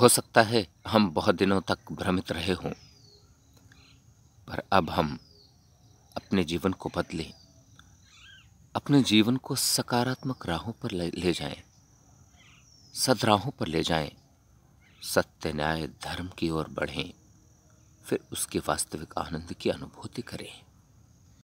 हो सकता है हम बहुत दिनों तक भ्रमित रहे हों पर अब हम अपने जीवन को बदलें अपने जीवन को सकारात्मक राहों पर ले जाएं, सदराहों पर ले जाएं, सत्य न्याय धर्म की ओर बढ़ें फिर उसके वास्तविक आनंद की अनुभूति करें